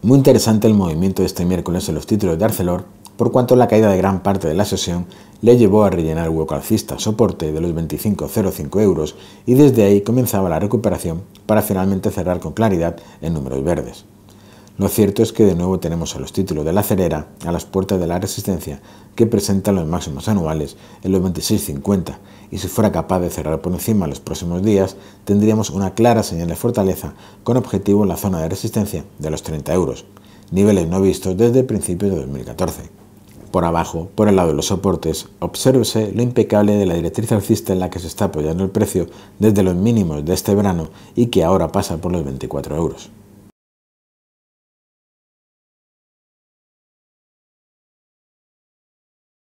Muy interesante el movimiento de este miércoles en los títulos de Arcelor, por cuanto la caída de gran parte de la sesión le llevó a rellenar hueco alcista soporte de los 25,05 euros y desde ahí comenzaba la recuperación para finalmente cerrar con claridad en números verdes. Lo cierto es que de nuevo tenemos a los títulos de la cerera a las puertas de la resistencia que presentan los máximos anuales en los 26.50 y si fuera capaz de cerrar por encima los próximos días tendríamos una clara señal de fortaleza con objetivo en la zona de resistencia de los 30 euros, niveles no vistos desde principios de 2014. Por abajo, por el lado de los soportes, obsérvese lo impecable de la directriz alcista en la que se está apoyando el precio desde los mínimos de este verano y que ahora pasa por los 24 euros.